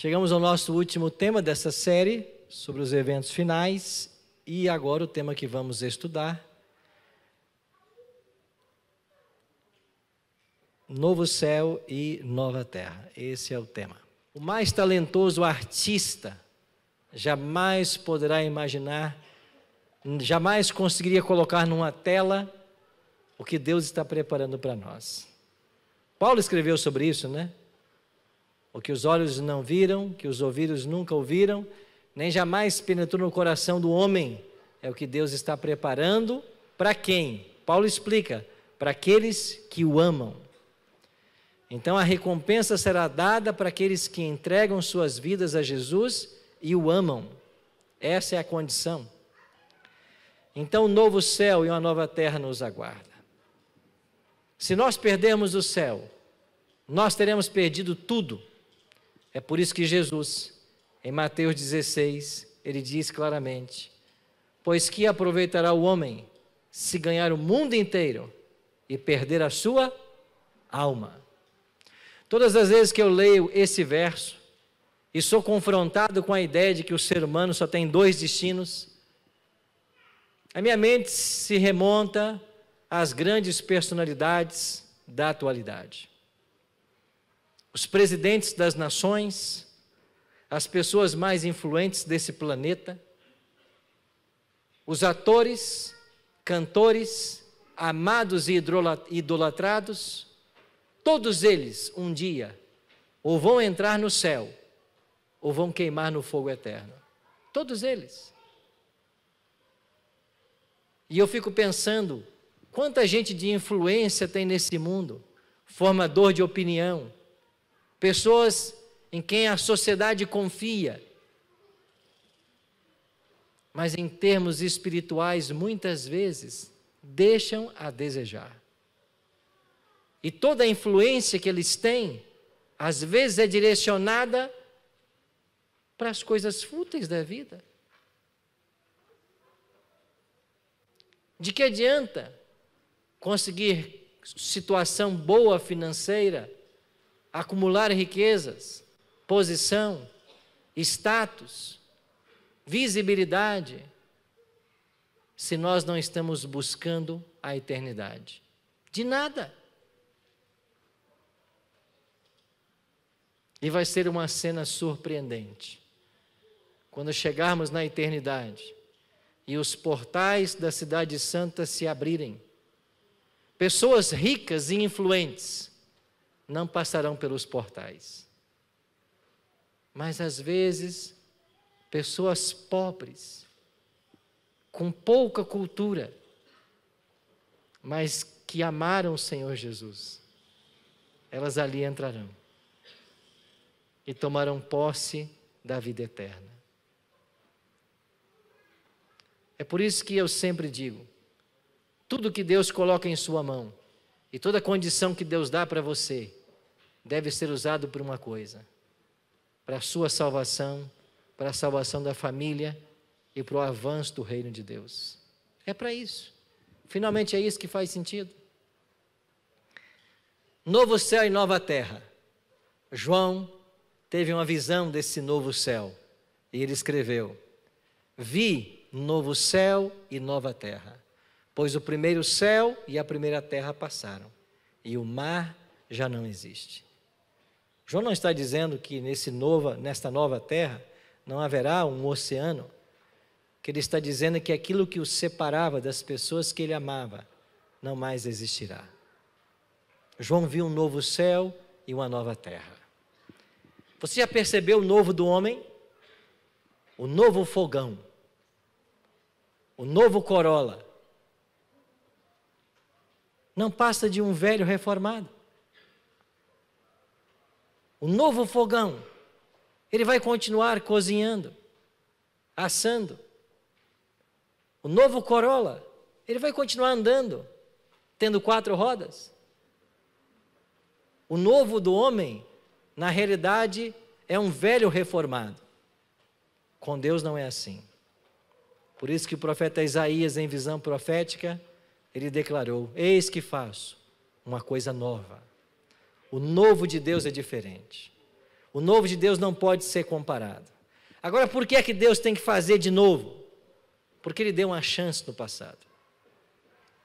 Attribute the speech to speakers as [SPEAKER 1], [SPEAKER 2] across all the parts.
[SPEAKER 1] Chegamos ao nosso último tema dessa série sobre os eventos finais e agora o tema que vamos estudar. Novo céu e nova terra. Esse é o tema. O mais talentoso artista jamais poderá imaginar, jamais conseguiria colocar numa tela o que Deus está preparando para nós. Paulo escreveu sobre isso, né? o que os olhos não viram, que os ouvidos nunca ouviram, nem jamais penetrou no coração do homem. É o que Deus está preparando para quem? Paulo explica: para aqueles que o amam. Então a recompensa será dada para aqueles que entregam suas vidas a Jesus e o amam. Essa é a condição. Então, um novo céu e uma nova terra nos aguarda. Se nós perdermos o céu, nós teremos perdido tudo é por isso que Jesus, em Mateus 16, ele diz claramente: Pois que aproveitará o homem se ganhar o mundo inteiro e perder a sua alma? Todas as vezes que eu leio esse verso e sou confrontado com a ideia de que o ser humano só tem dois destinos, a minha mente se remonta às grandes personalidades da atualidade os presidentes das nações, as pessoas mais influentes desse planeta, os atores, cantores, amados e idolatrados, todos eles um dia ou vão entrar no céu ou vão queimar no fogo eterno. Todos eles. E eu fico pensando, quanta gente de influência tem nesse mundo, formador de opinião, pessoas em quem a sociedade confia. Mas em termos espirituais, muitas vezes deixam a desejar. E toda a influência que eles têm, às vezes é direcionada para as coisas fúteis da vida. De que adianta conseguir situação boa financeira acumular riquezas, posição, status, visibilidade, se nós não estamos buscando a eternidade? De nada. E vai ser uma cena surpreendente. Quando chegarmos na eternidade e os portais da Cidade Santa se abrirem, pessoas ricas e influentes não passarão pelos portais. Mas às vezes, pessoas pobres, com pouca cultura, mas que amaram o Senhor Jesus, elas ali entrarão e tomarão posse da vida eterna. É por isso que eu sempre digo: tudo que Deus coloca em Sua mão e toda condição que Deus dá para você, deve ser usado por uma coisa: para a sua salvação, para a salvação da família e para o avanço do reino de Deus. É para isso. Finalmente é isso que faz sentido. Novo céu e nova terra. João teve uma visão desse novo céu e ele escreveu: Vi novo céu e nova terra, pois o primeiro céu e a primeira terra passaram e o mar já não existe. João não está dizendo que nesse nova, nesta nova terra não haverá um oceano. Que ele está dizendo é que aquilo que o separava das pessoas que ele amava não mais existirá. João viu um novo céu e uma nova terra. Você já percebeu o novo do homem? O novo fogão. O novo Corolla. Não passa de um velho reformado. O novo fogão. Ele vai continuar cozinhando, assando. O novo Corolla, ele vai continuar andando, tendo quatro rodas. O novo do homem, na realidade, é um velho reformado. Com Deus não é assim. Por isso que o profeta Isaías, em visão profética, ele declarou: Eis que faço uma coisa nova o novo de Deus é diferente. O novo de Deus não pode ser comparado. Agora, por que é que Deus tem que fazer de novo? Porque Ele deu uma chance no passado.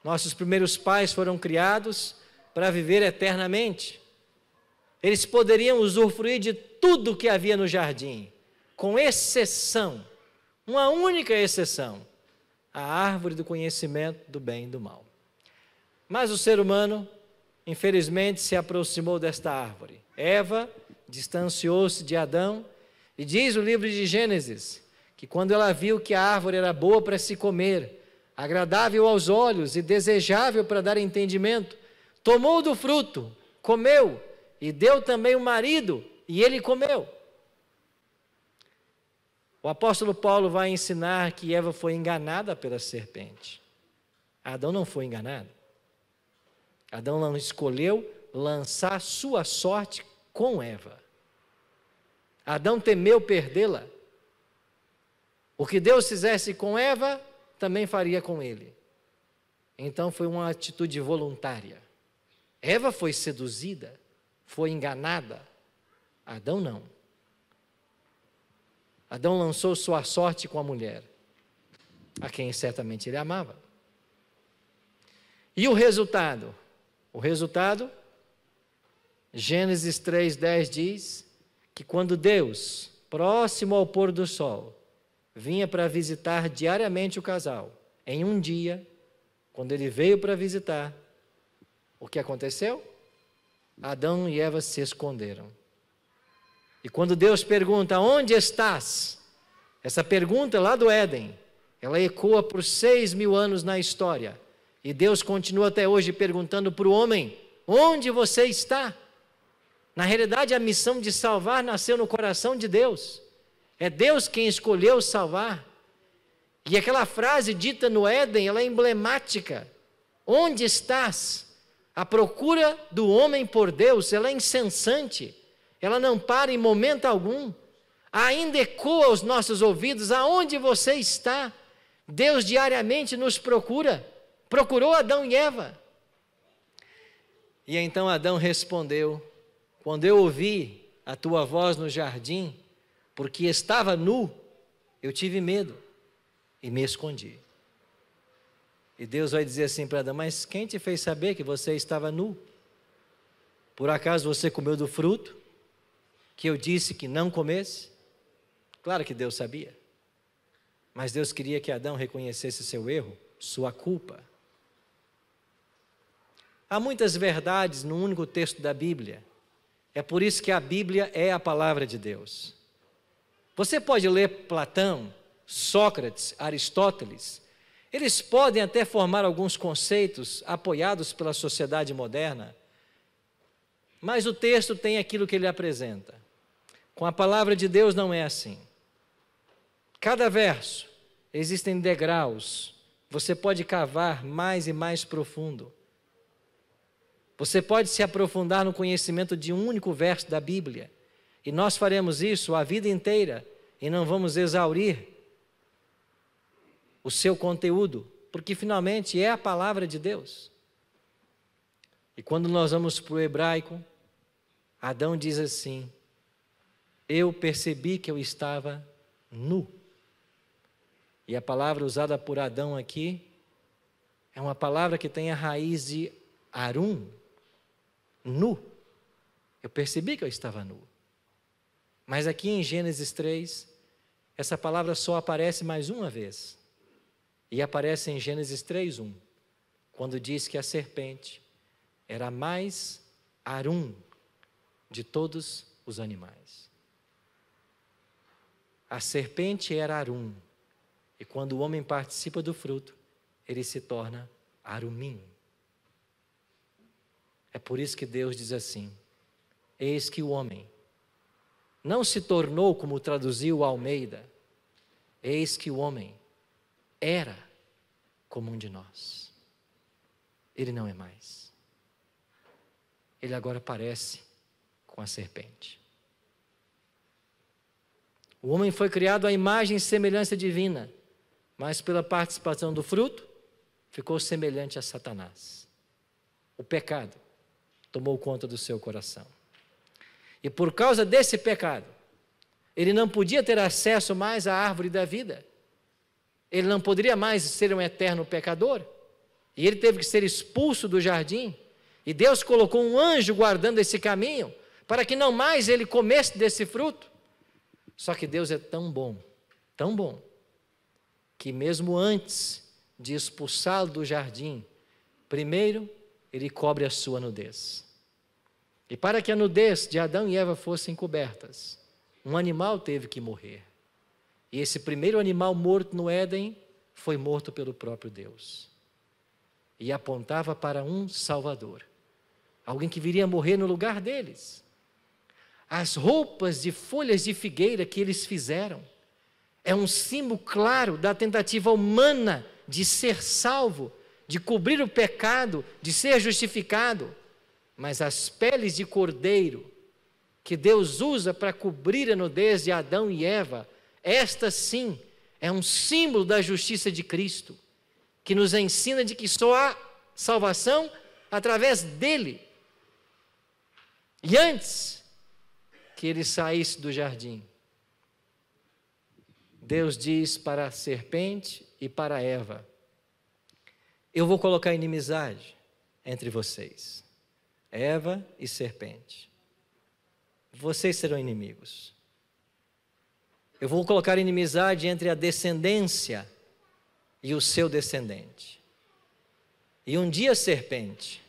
[SPEAKER 1] Nossos primeiros pais foram criados para viver eternamente. Eles poderiam usufruir de tudo que havia no jardim, com exceção, uma única exceção: a árvore do conhecimento do bem e do mal. Mas o ser humano infelizmente se aproximou desta árvore. Eva distanciou-se de Adão e diz o livro de Gênesis que quando ela viu que a árvore era boa para se comer, agradável aos olhos e desejável para dar entendimento, tomou do fruto, comeu e deu também o marido e ele comeu. O apóstolo Paulo vai ensinar que Eva foi enganada pela serpente. Adão não foi enganado. Adão não escolheu lançar sua sorte com Eva. Adão temeu perdê-la. O que Deus fizesse com Eva, também faria com ele. Então foi uma atitude voluntária. Eva foi seduzida, foi enganada. Adão não. Adão lançou sua sorte com a mulher, a quem certamente ele amava. E o resultado? O resultado? Gênesis 3:10 diz que quando Deus, próximo ao pôr do sol, vinha para visitar diariamente o casal, em um dia, quando ele veio para visitar, o que aconteceu? Adão e Eva se esconderam. E quando Deus pergunta: Onde estás? Essa pergunta lá do Éden, ela ecoa por seis mil anos na história. E Deus continua até hoje perguntando para o homem: onde você está? Na realidade, a missão de salvar nasceu no coração de Deus. É Deus quem escolheu salvar. E aquela frase dita no Éden, ela é emblemática. Onde estás? A procura do homem por Deus, ela é incessante. Ela não para em momento algum. Ainda ecoa aos nossos ouvidos aonde você está? Deus diariamente nos procura procurou Adão e Eva. E então Adão respondeu: Quando eu ouvi a tua voz no jardim, porque estava nu, eu tive medo e me escondi. E Deus vai dizer assim para Adão: Mas quem te fez saber que você estava nu? Por acaso você comeu do fruto que eu disse que não comesse? Claro que Deus sabia. Mas Deus queria que Adão reconhecesse seu erro, sua culpa. Há muitas verdades num único texto da Bíblia. É por isso que a Bíblia é a palavra de Deus. Você pode ler Platão, Sócrates, Aristóteles. Eles podem até formar alguns conceitos apoiados pela sociedade moderna, mas o texto tem aquilo que ele apresenta. Com a palavra de Deus não é assim. Cada verso existem degraus. Você pode cavar mais e mais profundo. Você pode se aprofundar no conhecimento de um único verso da Bíblia. E nós faremos isso a vida inteira e não vamos exaurir o seu conteúdo, porque finalmente é a palavra de Deus. E quando nós vamos para o hebraico, Adão diz assim: Eu percebi que eu estava nu. E a palavra usada por Adão aqui é uma palavra que tem a raiz de Arum, nu. Eu percebi que eu estava nu. Mas aqui em Gênesis 3, essa palavra só aparece mais uma vez. E aparece em Gênesis 3:1, quando diz que a serpente era mais arum de todos os animais. A serpente era arum, e quando o homem participa do fruto, ele se torna arumim. É por isso que Deus diz assim: Eis que o homem não se tornou como traduziu Almeida, eis que o homem era como um de nós. Ele não é mais. Ele agora parece com a serpente. O homem foi criado à imagem e semelhança divina, mas pela participação do fruto, ficou semelhante a Satanás. O pecado tomou conta do seu coração. E por causa desse pecado, ele não podia ter acesso mais à árvore da vida. Ele não poderia mais ser um eterno pecador. E ele teve que ser expulso do jardim. E Deus colocou um anjo guardando esse caminho para que não mais ele comesse desse fruto. Só que Deus é tão bom, tão bom, que mesmo antes de expulsá-lo do jardim, primeiro ele cobre a sua nudez. E para que a nudez de Adão e Eva fossem cobertas, um animal teve que morrer. E esse primeiro animal morto no Éden foi morto pelo próprio Deus. E apontava para um Salvador, alguém que viria morrer no lugar deles. As roupas de folhas de figueira que eles fizeram é um símbolo claro da tentativa humana de ser salvo, de cobrir o pecado, de ser justificado. Mas as peles de cordeiro que Deus usa para cobrir a nudez de Adão e Eva, esta sim é um símbolo da justiça de Cristo, que nos ensina de que só há salvação através dele. E antes que ele saísse do jardim, Deus diz para a serpente e para Eva: Eu vou colocar inimizade entre vocês. Eva e serpente. Vocês serão inimigos. Eu vou colocar inimizade entre a descendência e o seu descendente. E um dia, serpente,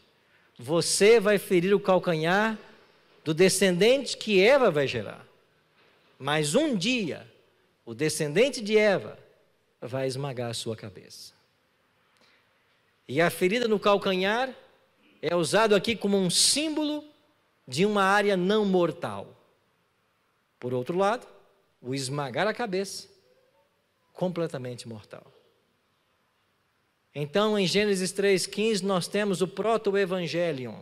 [SPEAKER 1] você vai ferir o calcanhar do descendente que Eva vai gerar. Mas um dia, o descendente de Eva vai esmagar a sua cabeça. E a ferida no calcanhar é usado aqui como um símbolo de uma área não mortal. Por outro lado, o esmagar a cabeça, completamente mortal. Então, em Gênesis 3,15, nós temos o proto-evangelion,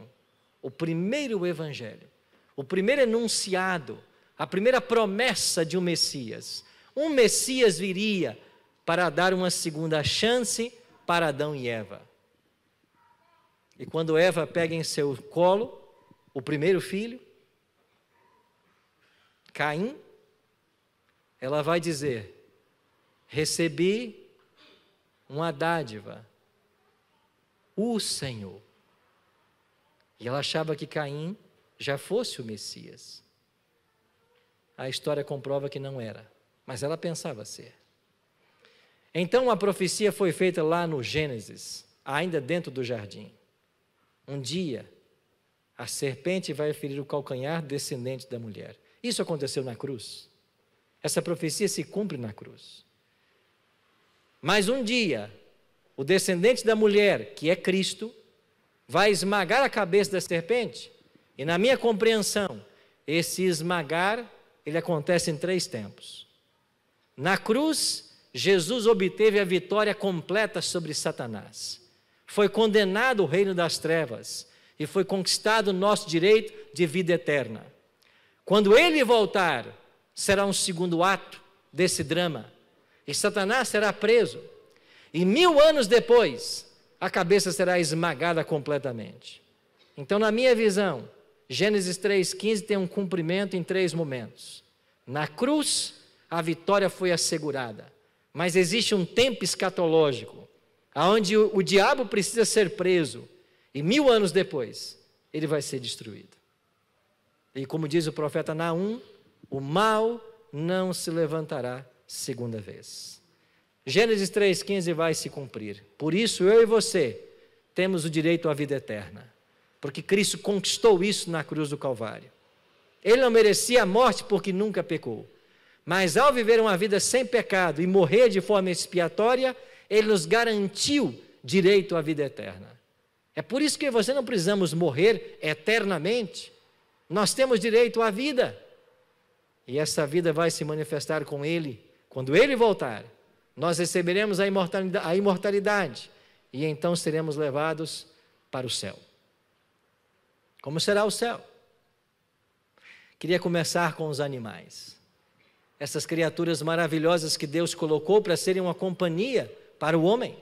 [SPEAKER 1] o primeiro evangelho, o primeiro enunciado, a primeira promessa de um Messias. Um Messias viria para dar uma segunda chance para Adão e Eva. E quando Eva pega em seu colo o primeiro filho, Caim, ela vai dizer: Recebi uma dádiva, o Senhor. E ela achava que Caim já fosse o Messias. A história comprova que não era, mas ela pensava ser. Então a profecia foi feita lá no Gênesis, ainda dentro do jardim. Um dia, a serpente vai ferir o calcanhar descendente da mulher. Isso aconteceu na cruz. Essa profecia se cumpre na cruz. Mas um dia, o descendente da mulher, que é Cristo, vai esmagar a cabeça da serpente. E na minha compreensão, esse esmagar, ele acontece em três tempos. Na cruz, Jesus obteve a vitória completa sobre Satanás. Foi condenado o reino das trevas e foi conquistado o nosso direito de vida eterna. Quando ele voltar, será um segundo ato desse drama e Satanás será preso. E mil anos depois, a cabeça será esmagada completamente. Então, na minha visão, Gênesis 3,15 tem um cumprimento em três momentos. Na cruz, a vitória foi assegurada, mas existe um tempo escatológico aonde o, o diabo precisa ser preso, e mil anos depois, ele vai ser destruído. E como diz o profeta Naum, o mal não se levantará segunda vez. Gênesis 3,15 vai se cumprir. Por isso, eu e você temos o direito à vida eterna, porque Cristo conquistou isso na cruz do Calvário. Ele não merecia a morte porque nunca pecou, mas ao viver uma vida sem pecado e morrer de forma expiatória, ele nos garantiu direito à vida eterna. É por isso que você não precisamos morrer eternamente. Nós temos direito à vida. E essa vida vai se manifestar com Ele. Quando Ele voltar, nós receberemos a imortalidade, a imortalidade e então seremos levados para o céu. Como será o céu? Queria começar com os animais. Essas criaturas maravilhosas que Deus colocou para serem uma companhia para o homem.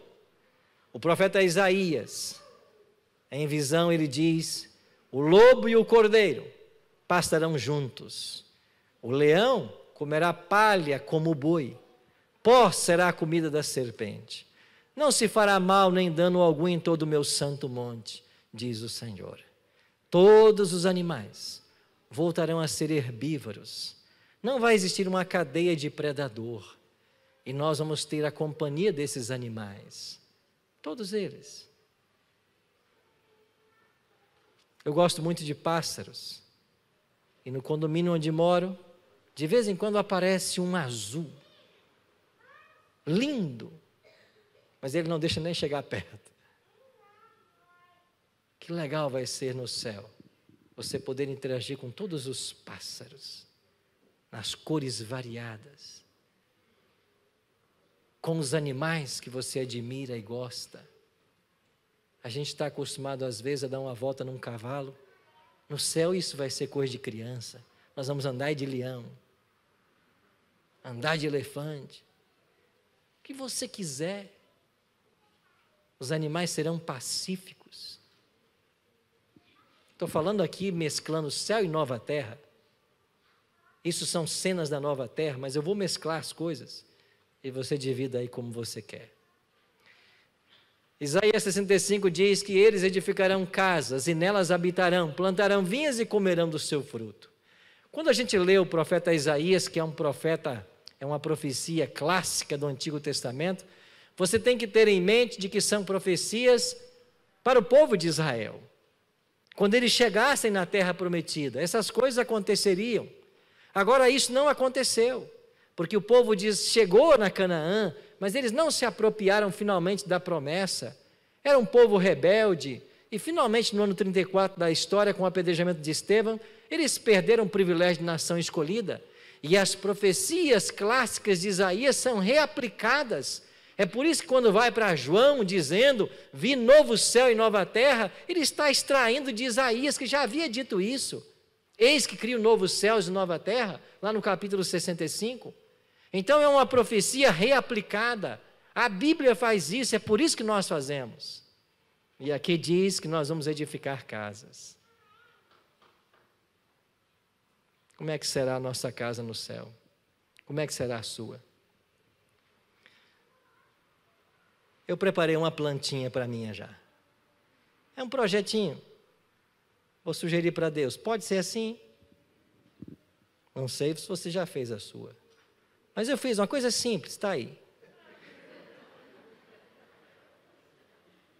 [SPEAKER 1] O profeta Isaías, em visão, ele diz: O lobo e o cordeiro pastarão juntos, o leão comerá palha como o boi, pó será a comida da serpente. Não se fará mal nem dano algum em todo o meu santo monte, diz o Senhor. Todos os animais voltarão a ser herbívoros. Não vai existir uma cadeia de predador. E nós vamos ter a companhia desses animais, todos eles. Eu gosto muito de pássaros. E no condomínio onde moro, de vez em quando aparece um azul. Lindo. Mas ele não deixa nem chegar perto. Que legal vai ser no céu você poder interagir com todos os pássaros, nas cores variadas com os animais que você admira e gosta. A gente está acostumado, às vezes, a dar uma volta num cavalo. No céu, isso vai ser coisa de criança. Nós vamos andar de leão, andar de elefante, o que você quiser. Os animais serão pacíficos. Estou falando aqui mesclando céu e nova terra. Isso são cenas da nova terra, mas eu vou mesclar as coisas e você divida aí como você quer. Isaías 65 diz que eles edificarão casas e nelas habitarão, plantarão vinhas e comerão do seu fruto. Quando a gente lê o profeta Isaías, que é um profeta, é uma profecia clássica do Antigo Testamento, você tem que ter em mente de que são profecias para o povo de Israel. Quando eles chegassem na terra prometida, essas coisas aconteceriam. Agora isso não aconteceu porque o povo diz: chegou na Canaã, mas eles não se apropriaram finalmente da promessa. Era um povo rebelde. E finalmente, no ano 34 da história, com o apedrejamento de Estevão, eles perderam o privilégio de nação escolhida. E as profecias clássicas de Isaías são reaplicadas. É por isso que, quando vai para João dizendo: Vi novo céu e nova terra, ele está extraindo de Isaías, que já havia dito isso. Eis que cria o novo céu e nova terra, lá no capítulo 65. Então é uma profecia reaplicada. A Bíblia faz isso, é por isso que nós fazemos. E aqui diz que nós vamos edificar casas. Como é que será a nossa casa no céu? Como é que será a sua? Eu preparei uma plantinha para minha já. É um projetinho. Vou sugerir para Deus. Pode ser assim? Não sei se você já fez a sua. Mas eu fiz uma coisa simples, está aí.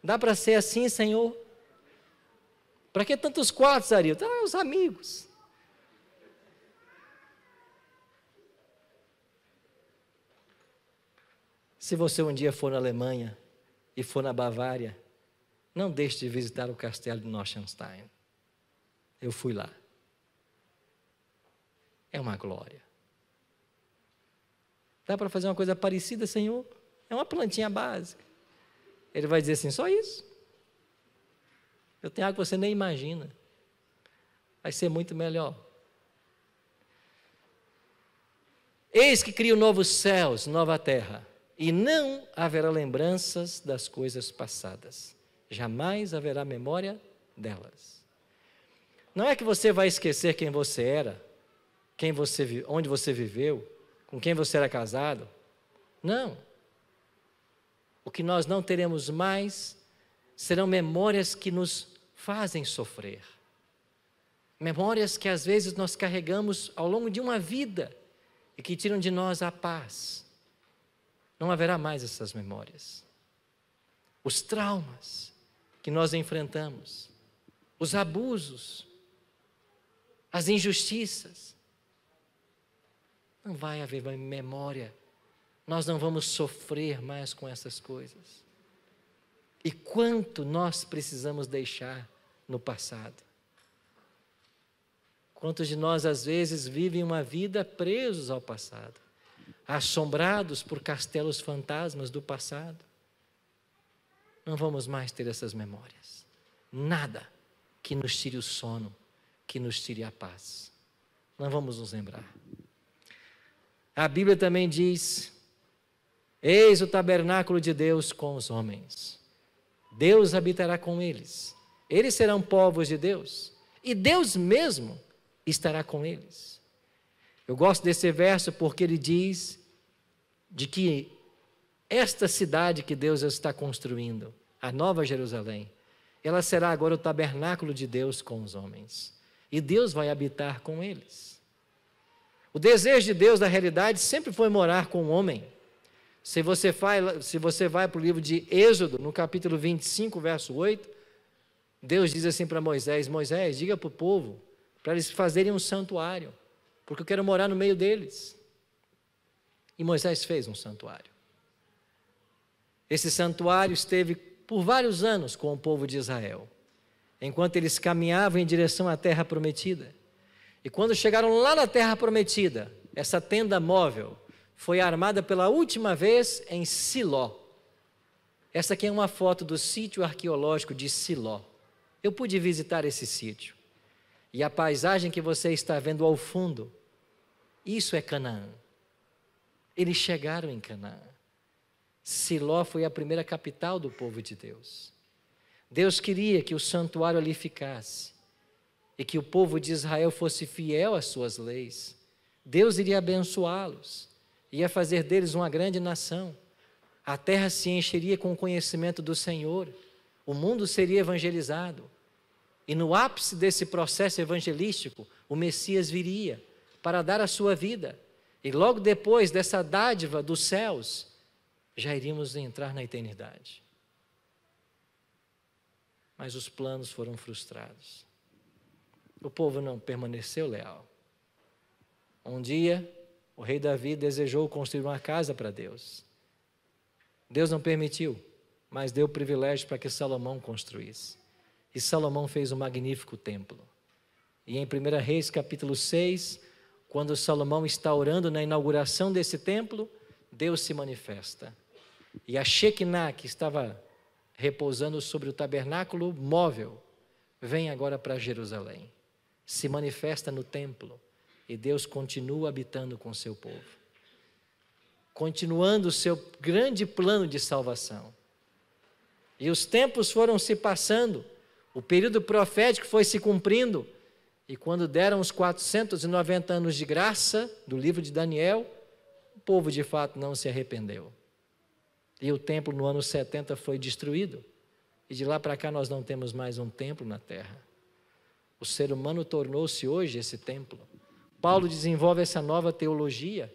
[SPEAKER 1] Dá para ser assim, Senhor? Para que tantos quartos, Ariel? Ah, tá os amigos. Se você um dia for na Alemanha e for na Bavária, não deixe de visitar o castelo de Neuschwanstein. Eu fui lá. É uma glória. Dá para fazer uma coisa parecida, Senhor? É uma plantinha básica. Ele vai dizer assim: só isso. Eu tenho algo que você nem imagina. Vai ser muito melhor. Eis que crio novos céus, nova terra, e não haverá lembranças das coisas passadas. Jamais haverá memória delas. Não é que você vai esquecer quem você era, quem você, onde você viveu, com quem você era casado. Não. O que nós não teremos mais serão memórias que nos fazem sofrer. Memórias que às vezes nós carregamos ao longo de uma vida e que tiram de nós a paz. Não haverá mais essas memórias. Os traumas que nós enfrentamos, os abusos, as injustiças, não vai haver memória. Nós não vamos sofrer mais com essas coisas. E quanto nós precisamos deixar no passado? Quantos de nós, às vezes, vivem uma vida presos ao passado, assombrados por castelos fantasmas do passado? Não vamos mais ter essas memórias. Nada que nos tire o sono, que nos tire a paz. Não vamos nos lembrar. A Bíblia também diz: Eis o tabernáculo de Deus com os homens. Deus habitará com eles. Eles serão povos de Deus. E Deus mesmo estará com eles. Eu gosto desse verso porque ele diz de que esta cidade que Deus está construindo, a Nova Jerusalém, ela será agora o tabernáculo de Deus com os homens. E Deus vai habitar com eles. O desejo de Deus, na realidade, sempre foi morar com o homem. Se você, se você vai para o livro de Êxodo, no capítulo 25, verso 8, Deus diz assim para Moisés: Moisés, diga para o povo para eles fazerem um santuário, porque eu quero morar no meio deles. E Moisés fez um santuário. Esse santuário esteve por vários anos com o povo de Israel, enquanto eles caminhavam em direção à terra prometida. E quando chegaram lá na terra prometida, essa tenda móvel foi armada pela última vez em Siló. Essa aqui é uma foto do sítio arqueológico de Siló. Eu pude visitar esse sítio. E a paisagem que você está vendo ao fundo, isso é Canaã. Eles chegaram em Canaã. Siló foi a primeira capital do povo de Deus. Deus queria que o santuário ali ficasse e que o povo de Israel fosse fiel às suas leis, Deus iria abençoá-los, ia fazer deles uma grande nação. A terra se encheria com o conhecimento do Senhor, o mundo seria evangelizado. E no ápice desse processo evangelístico, o Messias viria para dar a sua vida. E logo depois dessa dádiva dos céus, já iríamos entrar na eternidade. Mas os planos foram frustrados. O povo não permaneceu leal. Um dia, o rei Davi desejou construir uma casa para Deus. Deus não permitiu, mas deu privilégio para que Salomão construísse. E Salomão fez um magnífico templo. E em 1 Reis capítulo 6, quando Salomão está orando na inauguração desse templo, Deus se manifesta. E a Shekinah, que estava repousando sobre o tabernáculo móvel, vem agora para Jerusalém se manifesta no templo e Deus continua habitando com seu povo, continuando o seu grande plano de salvação. E os tempos foram se passando, o período profético foi se cumprindo, e quando deram os 490 anos de graça do livro de Daniel, o povo de fato não se arrependeu. E o templo no ano 70 foi destruído. E de lá para cá nós não temos mais um templo na terra. O ser humano tornou-se hoje esse templo. Paulo desenvolve essa nova teologia.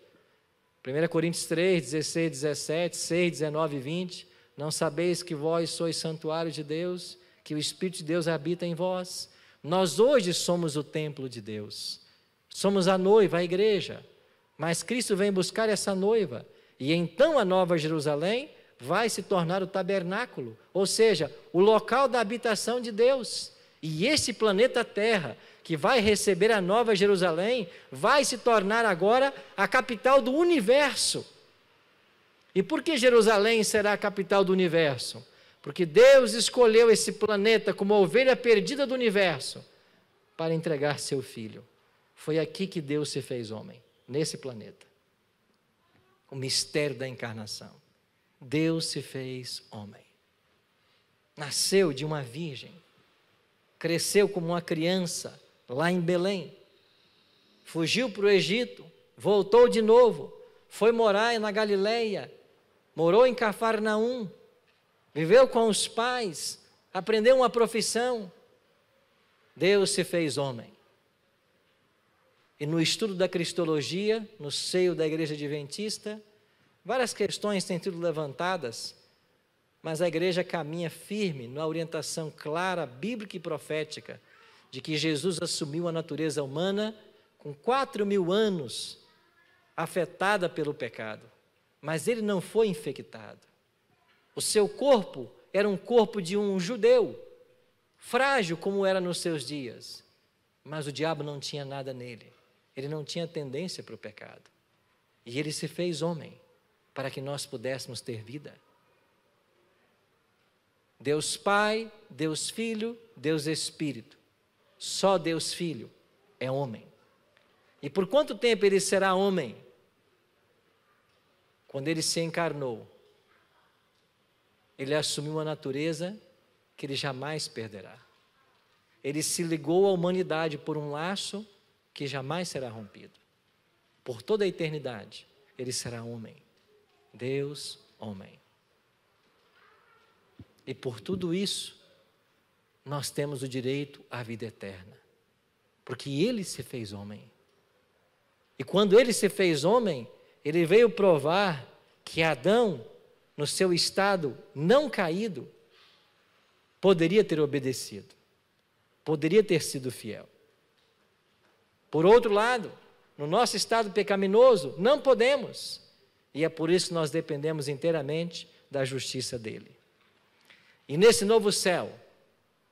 [SPEAKER 1] 1 Coríntios 3, 16, 17, 6, 19 e 20. Não sabeis que vós sois santuário de Deus, que o Espírito de Deus habita em vós. Nós hoje somos o templo de Deus. Somos a noiva, a igreja. Mas Cristo vem buscar essa noiva. E então a nova Jerusalém vai se tornar o tabernáculo, ou seja, o local da habitação de Deus. E esse planeta Terra, que vai receber a Nova Jerusalém, vai se tornar agora a capital do universo. E por que Jerusalém será a capital do universo? Porque Deus escolheu esse planeta como a ovelha perdida do universo para entregar seu filho. Foi aqui que Deus se fez homem, nesse planeta. O mistério da encarnação. Deus se fez homem. Nasceu de uma virgem cresceu como uma criança lá em Belém, fugiu para o Egito, voltou de novo, foi morar na Galileia, morou em Cafarnaum, viveu com os pais, aprendeu uma profissão. Deus se fez homem. E no estudo da cristologia, no seio da igreja adventista, várias questões têm sido levantadas mas a igreja caminha firme na orientação clara, bíblica e profética de que Jesus assumiu a natureza humana com quatro mil anos afetada pelo pecado, mas ele não foi infectado. O seu corpo era um corpo de um judeu, frágil como era nos seus dias, mas o diabo não tinha nada nele, ele não tinha tendência para o pecado. E ele se fez homem para que nós pudéssemos ter vida. Deus Pai, Deus Filho, Deus Espírito. Só Deus Filho é homem. E por quanto tempo ele será homem? Quando ele se encarnou, ele assumiu uma natureza que ele jamais perderá. Ele se ligou à humanidade por um laço que jamais será rompido. Por toda a eternidade, ele será homem. Deus, homem. E por tudo isso, nós temos o direito à vida eterna, porque ele se fez homem. E quando ele se fez homem, ele veio provar que Adão, no seu estado não caído, poderia ter obedecido, poderia ter sido fiel. Por outro lado, no nosso estado pecaminoso, não podemos, e é por isso que nós dependemos inteiramente da justiça dele. E nesse novo céu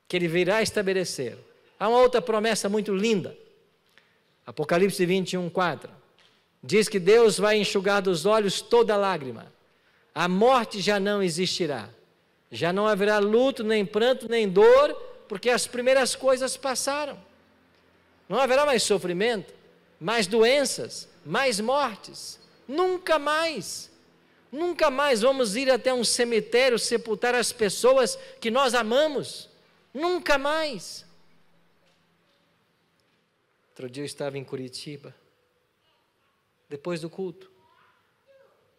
[SPEAKER 1] que ele virá estabelecer, há uma outra promessa muito linda. Apocalipse 21, 4. Diz que Deus vai enxugar dos olhos toda lágrima. A morte já não existirá. Já não haverá luto, nem pranto, nem dor, porque as primeiras coisas passaram. Não haverá mais sofrimento, mais doenças, mais mortes. Nunca mais. Nunca mais vamos ir até um cemitério sepultar as pessoas que nós amamos. Nunca mais. Outro dia eu estava em Curitiba, depois do culto.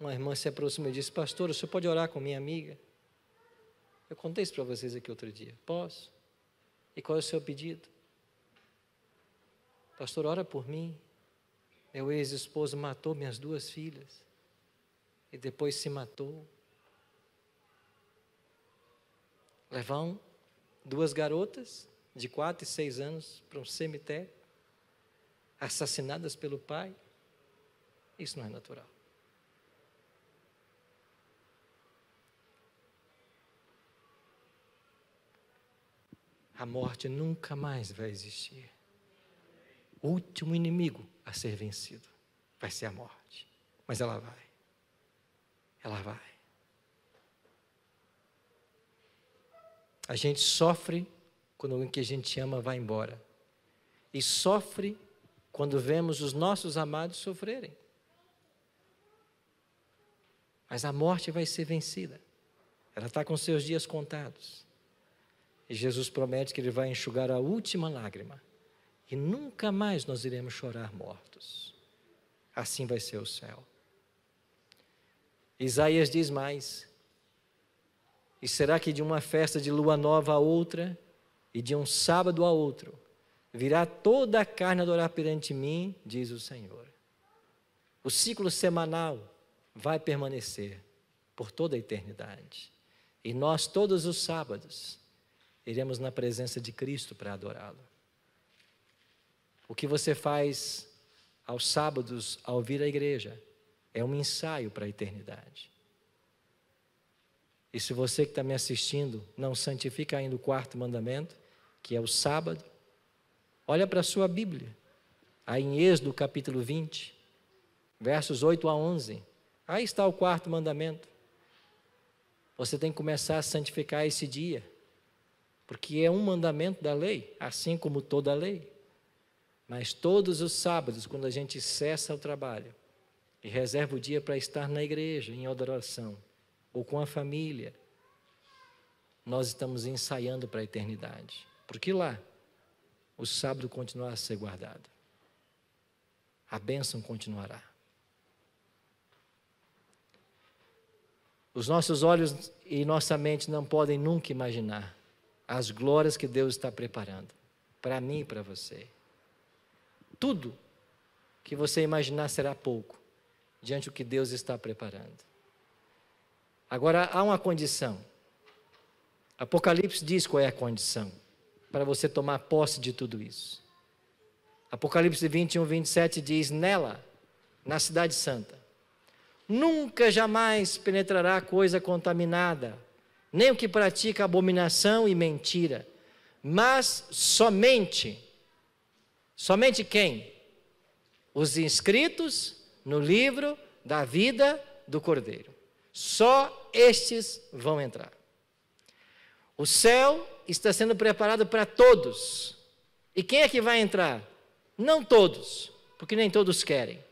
[SPEAKER 1] Uma irmã se aproxima e disse: Pastor, o senhor pode orar com minha amiga? Eu contei isso para vocês aqui outro dia. Posso? E qual é o seu pedido? Pastor, ora por mim. Meu ex-esposo matou minhas duas filhas e depois se matou. Levam duas garotas de quatro e seis anos para um cemitério, assassinadas pelo pai. Isso não é natural. A morte nunca mais vai existir. O último inimigo a ser vencido vai ser a morte, mas ela vai ela vai. A gente sofre quando alguém que a gente ama vai embora. E sofre quando vemos os nossos amados sofrerem. Mas a morte vai ser vencida. Ela está com seus dias contados. E Jesus promete que Ele vai enxugar a última lágrima. E nunca mais nós iremos chorar mortos. Assim vai ser o céu. Isaías diz mais. E será que de uma festa de lua nova a outra, e de um sábado a outro, virá toda a carne adorar perante mim, diz o Senhor. O ciclo semanal vai permanecer por toda a eternidade. E nós, todos os sábados, iremos na presença de Cristo para adorá-lo. O que você faz aos sábados ao vir à igreja é um ensaio para a eternidade. E se você que está me assistindo não santifica ainda o quarto mandamento, que é o sábado, olha para a sua Bíblia, aí em Êxodo capítulo 20, versos 8 a 11. Aí está o quarto mandamento. Você tem que começar a santificar esse dia, porque é um mandamento da lei, assim como toda a lei. Mas todos os sábados, quando a gente cessa o trabalho, e reserva o dia para estar na igreja, em adoração, ou com a família. Nós estamos ensaiando para a eternidade, porque lá o sábado continuará a ser guardado, a bênção continuará. Os nossos olhos e nossa mente não podem nunca imaginar as glórias que Deus está preparando para mim e para você. Tudo que você imaginar será pouco diante do que Deus está preparando. Agora há uma condição. Apocalipse diz qual é a condição para você tomar posse de tudo isso. Apocalipse 21, 27 diz: Nela, na Cidade Santa, nunca jamais penetrará coisa contaminada, nem o que pratica abominação e mentira, mas somente, somente quem? Os inscritos no livro da vida do Cordeiro. Só estes vão entrar. O céu está sendo preparado para todos. E quem é que vai entrar? Não todos, porque nem todos querem,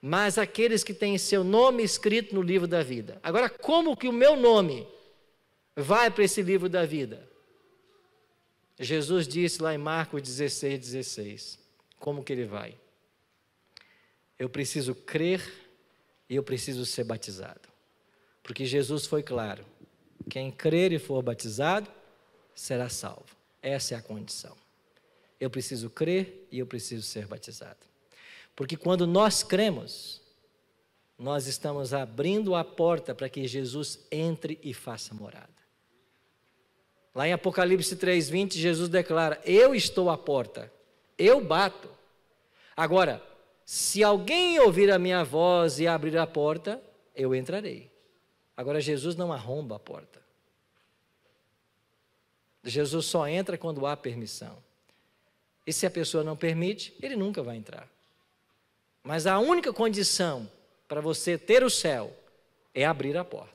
[SPEAKER 1] mas aqueles que têm seu nome escrito no livro da vida. Agora, como que o meu nome vai para esse livro da vida? Jesus disse lá em Marcos 16, 16, como que ele vai? Eu preciso crer e eu preciso ser batizado. Porque Jesus foi claro: quem crer e for batizado será salvo. Essa é a condição. Eu preciso crer e eu preciso ser batizado. Porque quando nós cremos, nós estamos abrindo a porta para que Jesus entre e faça morada. Lá em Apocalipse 3:20, Jesus declara: "Eu estou à porta. Eu bato". Agora, se alguém ouvir a minha voz e abrir a porta, eu entrarei. Agora, Jesus não arromba a porta. Jesus só entra quando há permissão. E se a pessoa não permite, ele nunca vai entrar. Mas a única condição para você ter o céu é abrir a porta.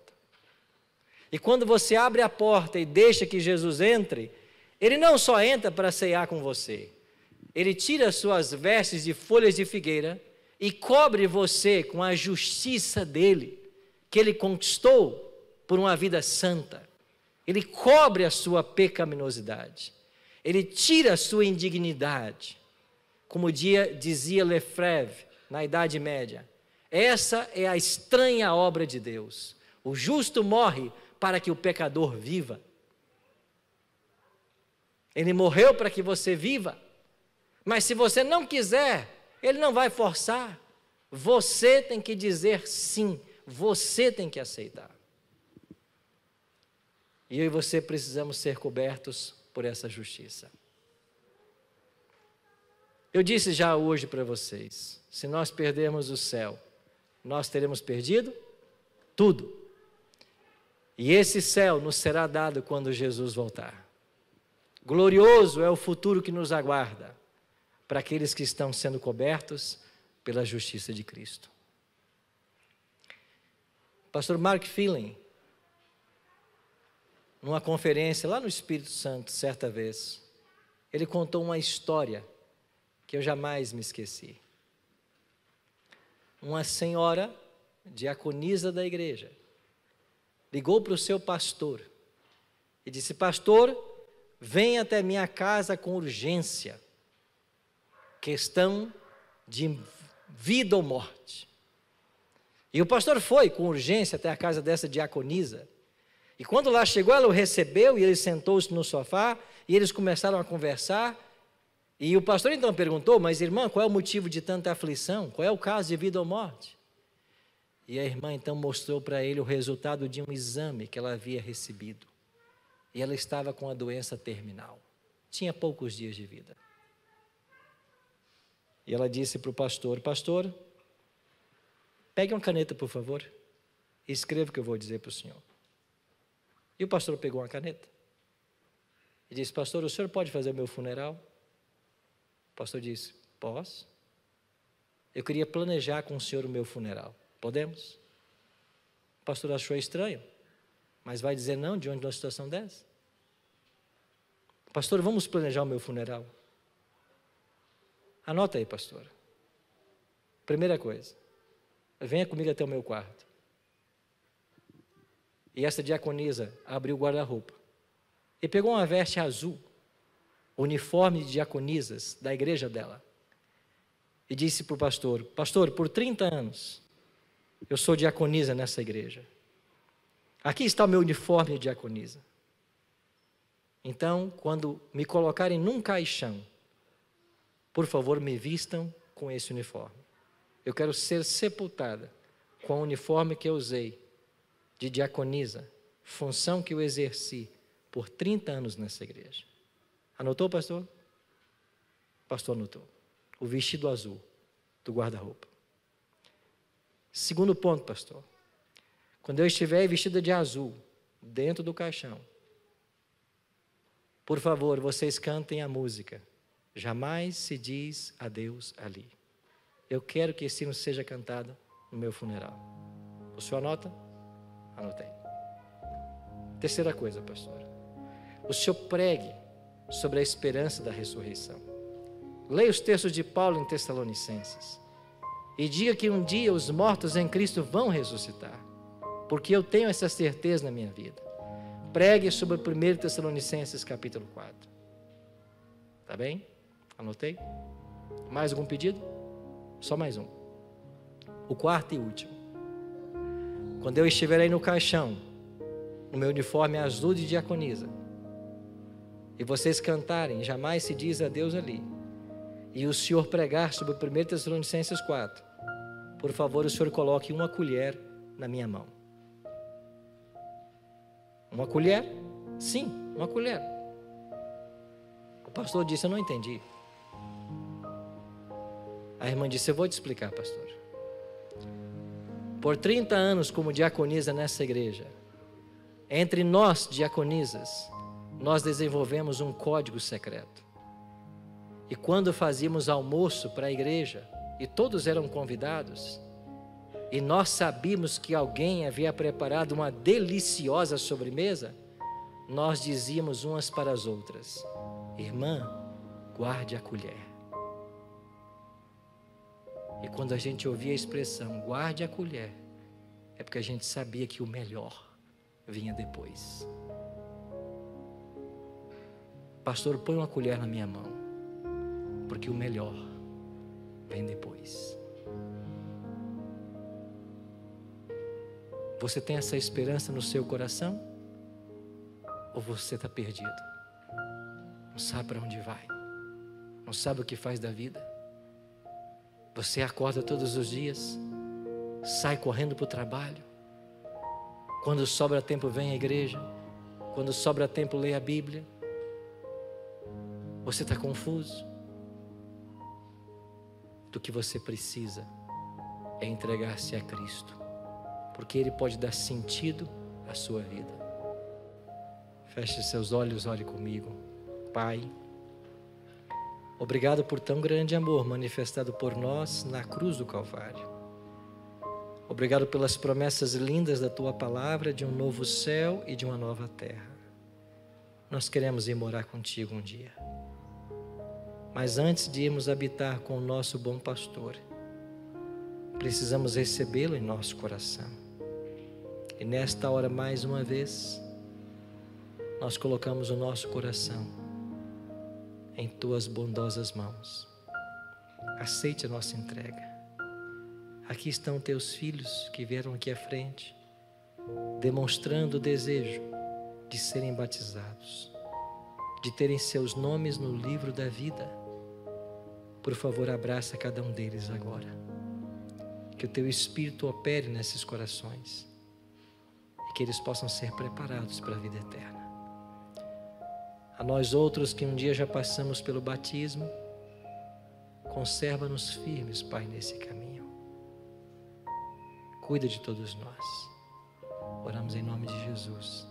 [SPEAKER 1] E quando você abre a porta e deixa que Jesus entre, ele não só entra para cear com você, ele tira suas vestes de folhas de figueira e cobre você com a justiça dele, que ele conquistou por uma vida santa. Ele cobre a sua pecaminosidade. Ele tira a sua indignidade. Como dia, dizia Lefebvre na Idade Média, essa é a estranha obra de Deus. O justo morre para que o pecador viva. Ele morreu para que você viva. Mas se você não quiser, ele não vai forçar. Você tem que dizer sim, você tem que aceitar. E eu e você precisamos ser cobertos por essa justiça. Eu disse já hoje para vocês: se nós perdermos o céu, nós teremos perdido tudo. E esse céu nos será dado quando Jesus voltar. Glorioso é o futuro que nos aguarda para aqueles que estão sendo cobertos pela justiça de Cristo. Pastor Mark Feeling, numa conferência lá no Espírito Santo, certa vez, ele contou uma história que eu jamais me esqueci. Uma senhora, diaconisa da igreja, ligou para o seu pastor e disse: Pastor, vem até minha casa com urgência questão de vida ou morte. E o pastor foi com urgência até a casa dessa diaconisa. E quando lá chegou, ela o recebeu e ele sentou-se no sofá e eles começaram a conversar. E o pastor então perguntou: Mas irmã, qual é o motivo de tanta aflição? Qual é o caso de vida ou morte? E a irmã então mostrou para ele o resultado de um exame que ela havia recebido. E ela estava com a doença terminal. Tinha poucos dias de vida. E ela disse para o pastor: Pastor, pegue uma caneta, por favor, e escreva o que eu vou dizer para o senhor. E o pastor pegou uma caneta e disse: Pastor, o senhor pode fazer o meu funeral? O pastor disse: Posso. Eu queria planejar com o senhor o meu funeral. Podemos? O pastor achou estranho, mas vai dizer não de onde uma situação dessa? Pastor, vamos planejar o meu funeral? Anota aí, pastora. Primeira coisa, venha comigo até o meu quarto. E essa diaconisa abriu o guarda-roupa e pegou uma veste azul, uniforme de diaconisas da igreja dela, e disse para o pastor: Pastor, por 30 anos eu sou diaconisa nessa igreja. Aqui está o meu uniforme de diaconisa. Então, quando me colocarem num caixão por favor, me vistam com esse uniforme. Eu quero ser sepultada com o uniforme que eu usei de diaconisa, função que eu exerci por 30 anos nessa igreja. Anotou, pastor? Pastor anotou. O vestido azul do guarda-roupa. Segundo ponto, pastor. Quando eu estiver vestida de azul, dentro do caixão, por favor, vocês cantem a música Jamais se diz adeus ali. Eu quero que esse hino seja cantado no meu funeral. O senhor anota? Anotei. Terceira coisa, pastor. O senhor pregue sobre a esperança da ressurreição. Leia os textos de Paulo em Tessalonicenses e diga que um dia os mortos em Cristo vão ressuscitar, porque eu tenho essa certeza na minha vida. Pregue sobre 1 Tessalonicenses capítulo 4. Tá bem? Anotei? Mais algum pedido? Só mais um. O quarto e último. Quando eu estiver aí no caixão, no meu uniforme azul de diaconisa, e vocês cantarem, jamais se diz a Deus ali, e o Senhor pregar sobre 1 Tessalonicenses 4, por favor, o Senhor coloque uma colher na minha mão. Uma colher? Sim, uma colher. O pastor disse: Eu não entendi. A irmã disse: Eu vou te explicar, pastor. Por 30 anos, como diaconisa nessa igreja, entre nós, diaconisas, nós desenvolvemos um código secreto. E quando fazíamos almoço para a igreja, e todos eram convidados, e nós sabíamos que alguém havia preparado uma deliciosa sobremesa, nós dizíamos umas para as outras: Irmã, guarde a colher. E quando a gente ouvia a expressão guarde a colher, é porque a gente sabia que o melhor vinha depois. Pastor, põe uma colher na minha mão, porque o melhor vem depois. Você tem essa esperança no seu coração? Ou você está perdido? Não sabe para onde vai? Não sabe o que faz da vida? Você acorda todos os dias, sai correndo para o trabalho. Quando sobra tempo, vem à igreja. Quando sobra tempo, lê a Bíblia. Você está confuso. Do que você precisa é entregar-se a Cristo, porque Ele pode dar sentido à sua vida. Feche seus olhos, olhe comigo. Pai. Obrigado por tão grande amor manifestado por nós na cruz do Calvário. Obrigado pelas promessas lindas da tua palavra de um novo céu e de uma nova terra. Nós queremos ir morar contigo um dia. Mas antes de irmos habitar com o nosso bom pastor, precisamos recebê-lo em nosso coração. E nesta hora, mais uma vez, nós colocamos o nosso coração em tuas bondosas mãos. Aceite a nossa entrega. Aqui estão teus filhos que vieram aqui à frente, demonstrando o desejo de serem batizados, de terem seus nomes no livro da vida. Por favor, abraça cada um deles agora. Que o teu espírito opere nesses corações e que eles possam ser preparados para a vida eterna. A nós outros que um dia já passamos pelo batismo, conserva-nos firmes, Pai, nesse caminho. Cuida de todos nós. Oramos em nome de Jesus.